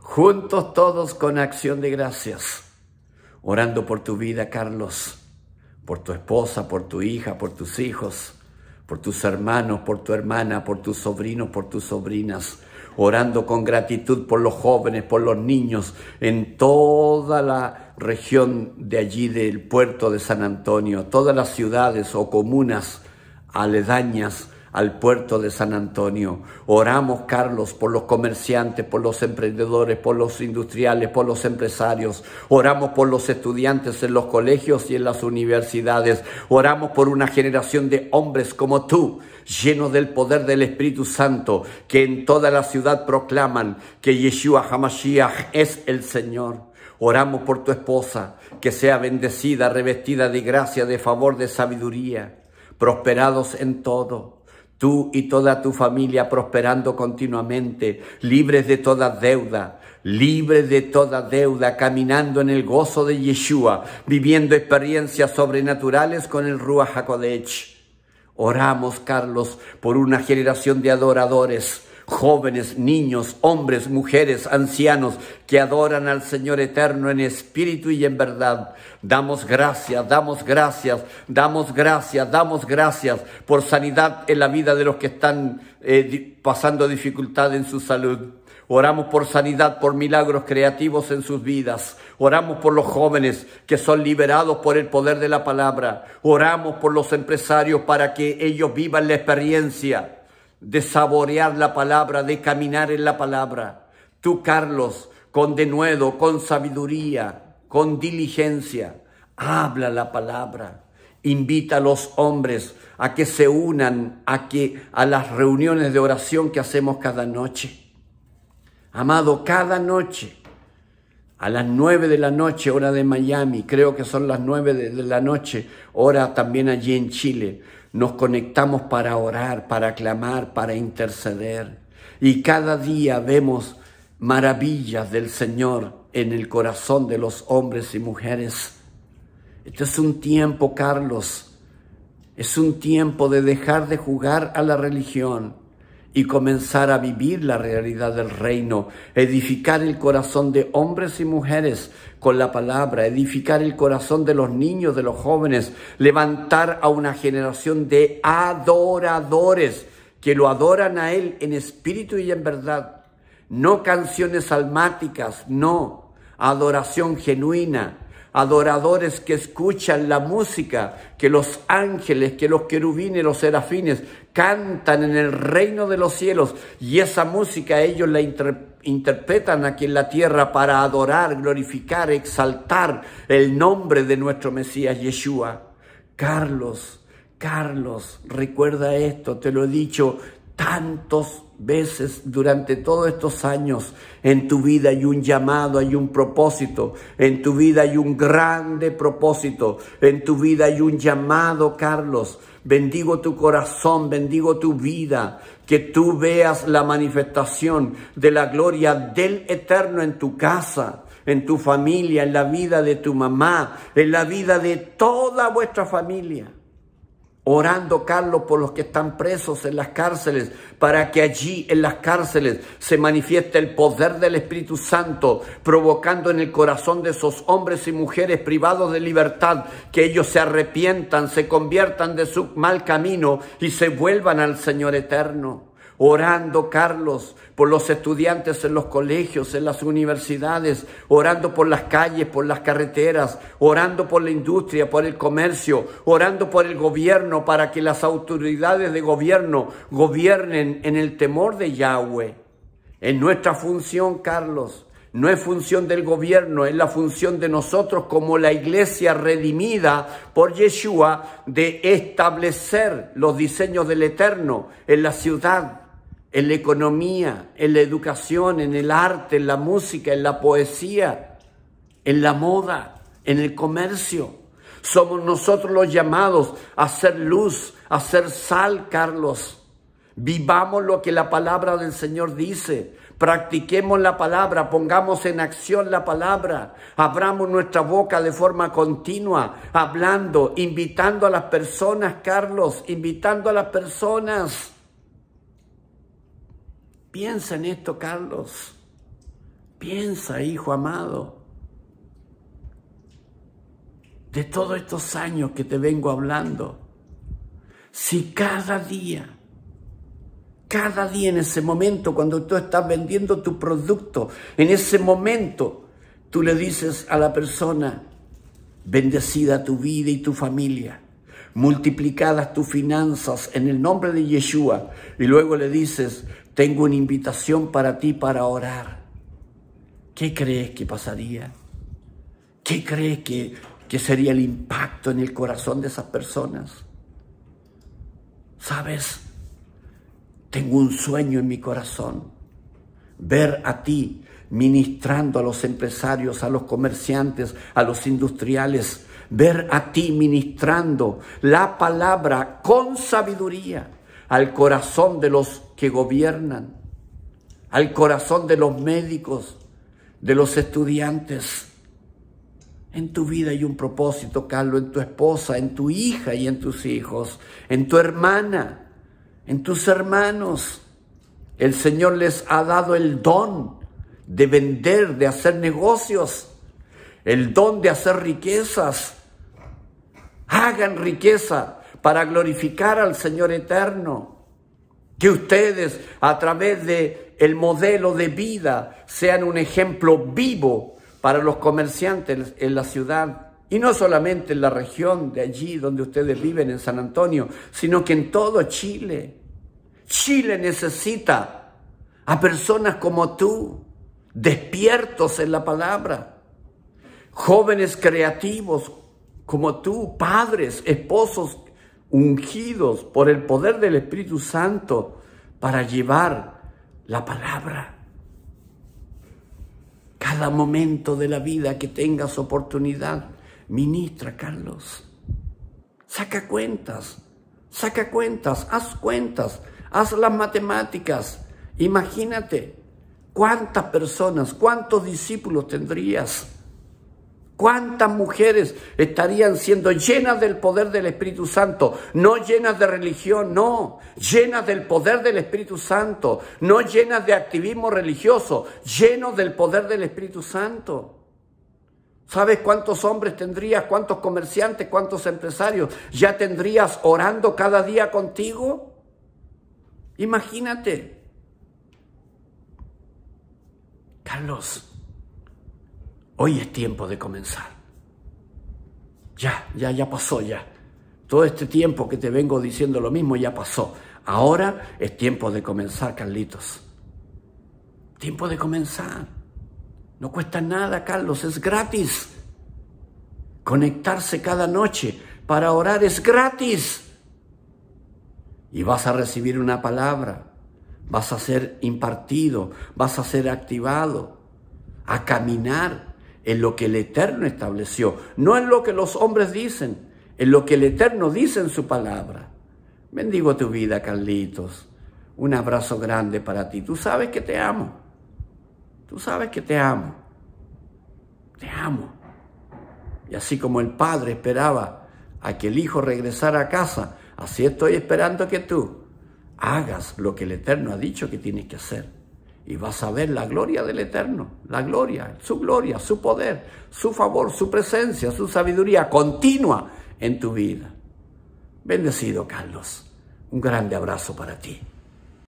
juntos todos con acción de gracias, orando por tu vida, Carlos, por tu esposa, por tu hija, por tus hijos, por tus hermanos, por tu hermana, por tus sobrinos, por tus sobrinas, orando con gratitud por los jóvenes, por los niños, en toda la región de allí del puerto de San Antonio, todas las ciudades o comunas aledañas, al puerto de San Antonio. Oramos, Carlos, por los comerciantes, por los emprendedores, por los industriales, por los empresarios. Oramos por los estudiantes en los colegios y en las universidades. Oramos por una generación de hombres como tú, llenos del poder del Espíritu Santo, que en toda la ciudad proclaman que Yeshua Hamashiach es el Señor. Oramos por tu esposa, que sea bendecida, revestida de gracia, de favor, de sabiduría, prosperados en todo tú y toda tu familia prosperando continuamente, libres de toda deuda, libres de toda deuda, caminando en el gozo de Yeshua, viviendo experiencias sobrenaturales con el Ruach HaKodesh. Oramos, Carlos, por una generación de adoradores jóvenes, niños, hombres, mujeres, ancianos, que adoran al Señor eterno en espíritu y en verdad. Damos gracias, damos gracias, damos gracias, damos gracias por sanidad en la vida de los que están eh, pasando dificultad en su salud. Oramos por sanidad, por milagros creativos en sus vidas. Oramos por los jóvenes que son liberados por el poder de la palabra. Oramos por los empresarios para que ellos vivan la experiencia de saborear la palabra, de caminar en la palabra. Tú, Carlos, con denuedo, con sabiduría, con diligencia, habla la palabra. Invita a los hombres a que se unan a, que, a las reuniones de oración que hacemos cada noche. Amado, cada noche, a las nueve de la noche, hora de Miami, creo que son las nueve de la noche, hora también allí en Chile nos conectamos para orar, para clamar, para interceder. Y cada día vemos maravillas del Señor en el corazón de los hombres y mujeres. Este es un tiempo, Carlos, es un tiempo de dejar de jugar a la religión y comenzar a vivir la realidad del reino, edificar el corazón de hombres y mujeres con la palabra, edificar el corazón de los niños, de los jóvenes, levantar a una generación de adoradores que lo adoran a Él en espíritu y en verdad, no canciones salmáticas, no, adoración genuina adoradores que escuchan la música, que los ángeles, que los querubines, los serafines cantan en el reino de los cielos y esa música ellos la interpretan aquí en la tierra para adorar, glorificar, exaltar el nombre de nuestro Mesías Yeshua. Carlos, Carlos, recuerda esto, te lo he dicho tantos veces durante todos estos años. En tu vida hay un llamado, hay un propósito. En tu vida hay un grande propósito. En tu vida hay un llamado, Carlos. Bendigo tu corazón, bendigo tu vida. Que tú veas la manifestación de la gloria del Eterno en tu casa en tu familia, en la vida de tu mamá, en la vida de toda vuestra familia. Orando, Carlos, por los que están presos en las cárceles, para que allí en las cárceles se manifieste el poder del Espíritu Santo, provocando en el corazón de esos hombres y mujeres privados de libertad, que ellos se arrepientan, se conviertan de su mal camino y se vuelvan al Señor eterno orando, Carlos, por los estudiantes en los colegios, en las universidades, orando por las calles, por las carreteras, orando por la industria, por el comercio, orando por el gobierno, para que las autoridades de gobierno gobiernen en el temor de Yahweh. En nuestra función, Carlos, no es función del gobierno, es la función de nosotros como la iglesia redimida por Yeshua de establecer los diseños del Eterno en la ciudad en la economía, en la educación, en el arte, en la música, en la poesía, en la moda, en el comercio. Somos nosotros los llamados a ser luz, a ser sal, Carlos. Vivamos lo que la palabra del Señor dice. Practiquemos la palabra, pongamos en acción la palabra, abramos nuestra boca de forma continua, hablando, invitando a las personas, Carlos, invitando a las personas Piensa en esto, Carlos. Piensa, hijo amado. De todos estos años que te vengo hablando, si cada día, cada día en ese momento, cuando tú estás vendiendo tu producto, en ese momento, tú le dices a la persona, bendecida tu vida y tu familia, multiplicadas tus finanzas en el nombre de Yeshua, y luego le dices, tengo una invitación para ti para orar. ¿Qué crees que pasaría? ¿Qué crees que, sería el impacto en el corazón de esas personas? ¿Sabes? Tengo un sueño en mi corazón. Ver a ti ministrando a los empresarios, a los comerciantes, a los industriales. Ver a ti ministrando la palabra con sabiduría al corazón de los que gobiernan, al corazón de los médicos, de los estudiantes. En tu vida hay un propósito, Carlos, en tu esposa, en tu hija y en tus hijos, en tu hermana, en tus hermanos. El Señor les ha dado el don de vender, de hacer negocios, el don de hacer riquezas. Hagan riqueza, para glorificar al Señor eterno. Que ustedes a través de el modelo de vida sean un ejemplo vivo para los comerciantes en la ciudad y no solamente en la región de allí donde ustedes viven, en San Antonio, sino que en todo Chile. Chile necesita a personas como tú, despiertos en la palabra, jóvenes creativos como tú, padres, esposos ungidos por el poder del Espíritu Santo para llevar la palabra. Cada momento de la vida que tengas oportunidad, ministra, Carlos. Saca cuentas, saca cuentas, haz cuentas, haz las matemáticas. Imagínate cuántas personas, cuántos discípulos tendrías ¿Cuántas mujeres estarían siendo llenas del poder del Espíritu Santo? No llenas de religión, no. Llenas del poder del Espíritu Santo. No llenas de activismo religioso. Llenos del poder del Espíritu Santo. ¿Sabes cuántos hombres tendrías? ¿Cuántos comerciantes? ¿Cuántos empresarios? ¿Ya tendrías orando cada día contigo? Imagínate. Carlos. Hoy es tiempo de comenzar. Ya, ya, ya pasó, ya. Todo este tiempo que te vengo diciendo lo mismo ya pasó. Ahora es tiempo de comenzar, Carlitos. Tiempo de comenzar. No cuesta nada, Carlos, es gratis. Conectarse cada noche para orar es gratis. Y vas a recibir una palabra, vas a ser impartido, vas a ser activado, a caminar en lo que el Eterno estableció, no en lo que los hombres dicen, en lo que el Eterno dice en su palabra. Bendigo tu vida, Carlitos. Un abrazo grande para ti. Tú sabes que te amo. Tú sabes que te amo. Te amo. Y así como el padre esperaba a que el hijo regresara a casa, así estoy esperando que tú hagas lo que el Eterno ha dicho que tienes que hacer y vas a ver la gloria del Eterno, la gloria, su gloria, su poder, su favor, su presencia, su sabiduría continua en tu vida. Bendecido Carlos, un grande abrazo para ti.